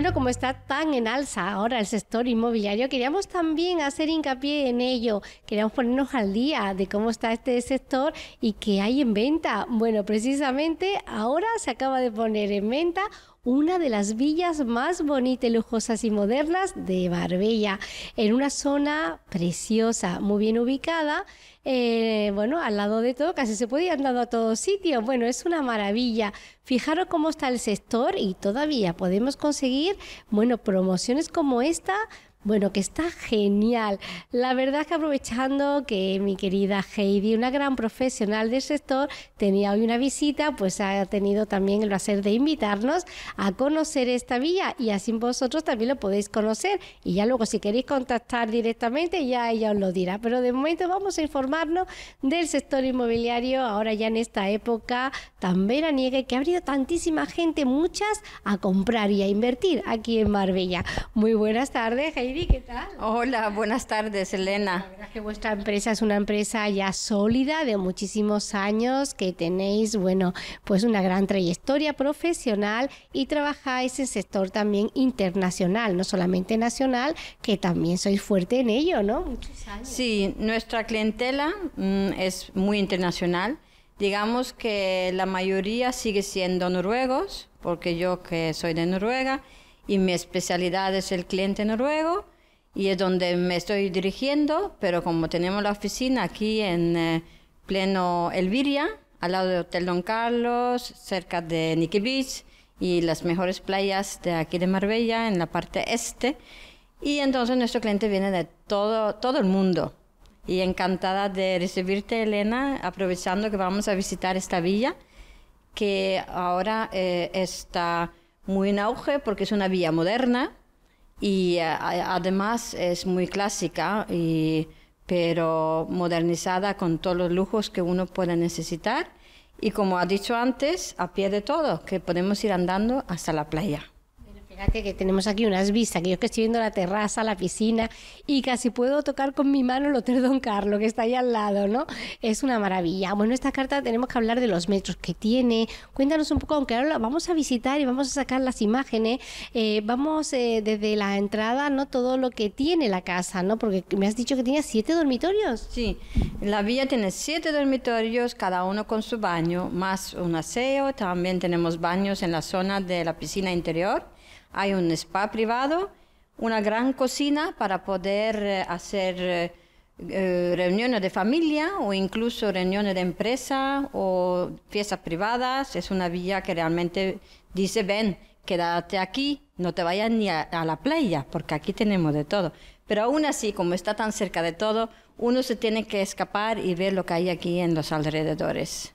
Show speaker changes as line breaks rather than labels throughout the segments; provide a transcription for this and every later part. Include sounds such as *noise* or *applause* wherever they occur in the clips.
Bueno, como está tan en alza ahora el sector inmobiliario, queríamos también hacer hincapié en ello. Queríamos ponernos al día de cómo está este sector y qué hay en venta. Bueno, precisamente ahora se acaba de poner en venta una de las villas más bonitas, lujosas y modernas de Barbella, en una zona preciosa, muy bien ubicada, eh, bueno, al lado de todo, casi se puede ir andando a todo sitio, bueno, es una maravilla. Fijaros cómo está el sector y todavía podemos conseguir, bueno, promociones como esta bueno, que está genial. La verdad es que aprovechando que mi querida Heidi, una gran profesional del sector, tenía hoy una visita, pues ha tenido también el placer de invitarnos a conocer esta villa y así vosotros también lo podéis conocer. Y ya luego si queréis contactar directamente, ya ella os lo dirá. Pero de momento vamos a informarnos del sector inmobiliario ahora ya en esta época tan veraniega que ha habido tantísima gente, muchas, a comprar y a invertir aquí en Marbella. Muy buenas tardes, Heidi. Hola, buenas tardes, Elena. verdad que vuestra empresa es una empresa ya sólida de muchísimos años, que tenéis, bueno, pues una gran trayectoria profesional y trabajáis en sector también internacional, no solamente nacional, que también sois fuerte en ello, ¿no?
Sí, nuestra clientela mm, es muy internacional. Digamos que la mayoría sigue siendo noruegos, porque yo que soy de Noruega, y mi especialidad es el cliente noruego y es donde me estoy dirigiendo, pero como tenemos la oficina aquí en eh, pleno Elviria, al lado del Hotel Don Carlos, cerca de Nikki Beach y las mejores playas de aquí de Marbella, en la parte este. Y entonces nuestro cliente viene de todo, todo el mundo. Y encantada de recibirte, Elena, aprovechando que vamos a visitar esta villa, que ahora eh, está muy en auge porque es una villa moderna y eh, además es muy clásica, y, pero modernizada con todos los lujos que uno pueda necesitar. Y como ha dicho antes, a pie de todo, que podemos ir andando hasta la playa
que tenemos aquí unas vistas, que yo que estoy viendo la terraza, la piscina, y casi puedo tocar con mi mano el Hotel Don Carlos, que está ahí al lado, ¿no? Es una maravilla. Bueno, esta carta tenemos que hablar de los metros que tiene. Cuéntanos un poco, aunque ahora vamos a visitar y vamos a sacar las imágenes, eh, vamos eh, desde la entrada, ¿no? Todo lo que tiene la casa, ¿no? Porque me has dicho que tenía siete dormitorios.
Sí, la villa tiene siete dormitorios, cada uno con su baño, más un aseo, también tenemos baños en la zona de la piscina interior hay un spa privado, una gran cocina para poder eh, hacer eh, eh, reuniones de familia o incluso reuniones de empresa o fiestas privadas. Es una villa que realmente dice, ven, quédate aquí, no te vayas ni a, a, la playa, porque aquí tenemos de todo. Pero aún así, como está tan cerca de todo, uno se tiene
que escapar y ver lo que hay aquí en los alrededores.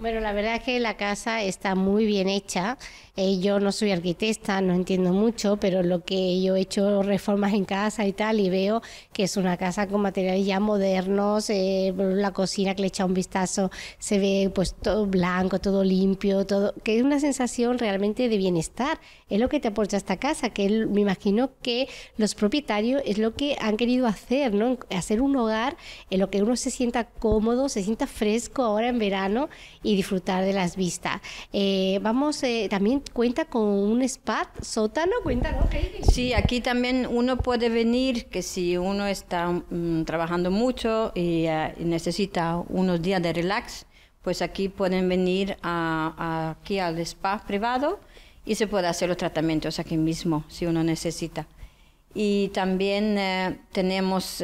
Bueno, la verdad es que la casa está muy bien hecha. Eh, yo no soy arquitecta, no entiendo mucho, pero lo que yo he hecho reformas en casa y tal, y veo que es una casa con materiales ya modernos, eh, la cocina que le echa un vistazo, se ve pues todo blanco, todo limpio, todo, que es una sensación realmente de bienestar. Es lo que te aporta esta casa, que me imagino que los propietarios es lo que han querido hacer, ¿no? Hacer un hogar en lo que uno se sienta cómodo, se sienta fresco ahora en verano y disfrutar de las vistas. Eh, vamos, eh, también cuenta con un spa, sótano, cuéntanos.
Sí, aquí también uno puede venir, que si uno está mm, trabajando mucho eh, y necesita unos días de relax, pues aquí pueden venir aquí al spa privado y se puede hacer los tratamientos aquí mismo si uno necesita. Y también tenemos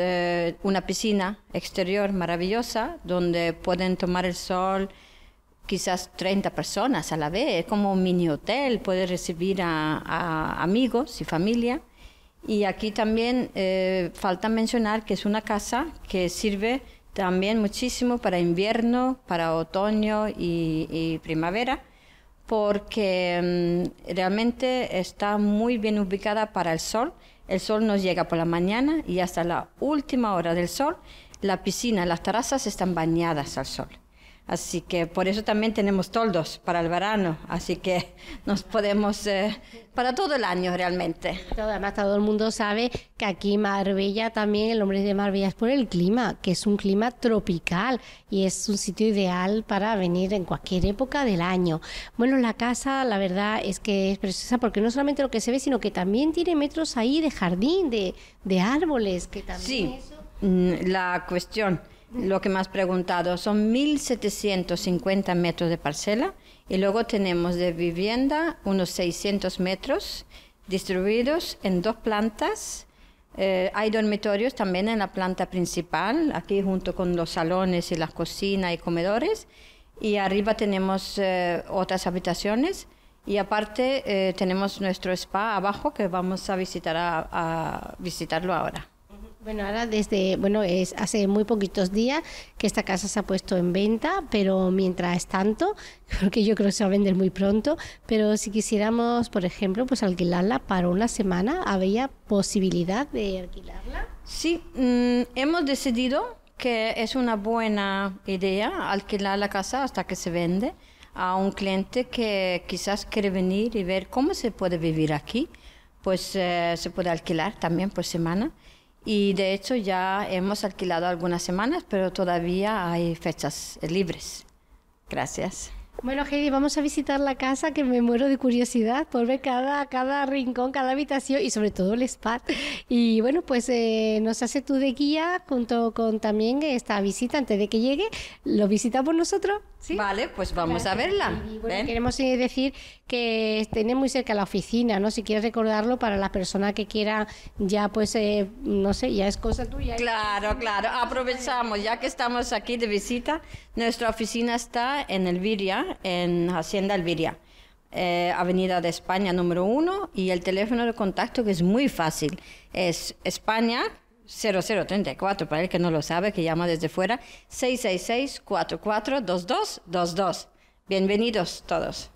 una piscina exterior maravillosa donde pueden tomar el sol, quizás 30 personas a la vez, es como un mini hotel, puede recibir a, amigos y familia. Y aquí también eh, falta mencionar que es una casa que sirve también muchísimo para invierno, para otoño y, primavera, porque mm, realmente está muy bien ubicada para el sol. El sol nos llega por la mañana y hasta la última hora del sol, la piscina, las terrazas están bañadas al sol. Así que por eso también tenemos toldos
para el verano, así que *laughs* nos podemos eh, para todo el año realmente. además todo el mundo sabe que aquí Marbella también, el nombre de Marbella es por el clima, que es un clima tropical y es un sitio ideal para venir en cualquier época del año. Bueno, la casa la verdad es que es preciosa porque no solamente lo que se ve, sino que también tiene metros ahí de jardín, de, de árboles, que también... Sí, mm, la cuestión
lo que me has preguntado, son 1.750 metros de parcela y luego tenemos de vivienda unos 600 metros distribuidos en dos plantas. Eh, hay dormitorios también en la planta principal, aquí junto con los salones y las cocinas y comedores. Y arriba tenemos eh, otras habitaciones. Y aparte eh, tenemos nuestro spa abajo que vamos a, visitar a visitarlo ahora.
Bueno, ahora desde, bueno, es hace muy poquitos días que esta casa se ha puesto en venta, pero mientras tanto, porque *laughs* yo creo que se va a vender muy pronto, pero si quisiéramos, por ejemplo, pues alquilarla para una semana, había posibilidad de alquilarla?
Sí, mm, hemos decidido que es una buena idea alquilar la casa hasta que se vende a un cliente que quizás quiere venir y ver cómo se puede vivir aquí, pues eh, se puede alquilar también por semana y de hecho ya hemos alquilado algunas semanas, pero todavía hay fechas libres. Gracias.
Bueno, Heidi, vamos a visitar la casa que me muero de curiosidad por ver cada, cada rincón, cada habitación y sobre todo el spa. Y bueno, pues eh, nos hace tú de guía junto con también esta visita antes de que llegue. ¿Lo visitamos nosotros?
Vale, pues vamos a verla.
queremos eh, decir que tiene muy cerca la oficina, ¿no? Si quieres recordarlo para la persona que quiera, ya pues, eh, no sé, ya es cosa tuya.
¿eh? Claro, claro. Aprovechamos, ya que estamos aquí de visita, nuestra oficina está en Elviria, en Hacienda Elviria. Avenida de España número uno y el teléfono de contacto que es muy fácil es España 0034, para el que no lo sabe, que llama desde fuera, 666-442222. Bienvenidos todos.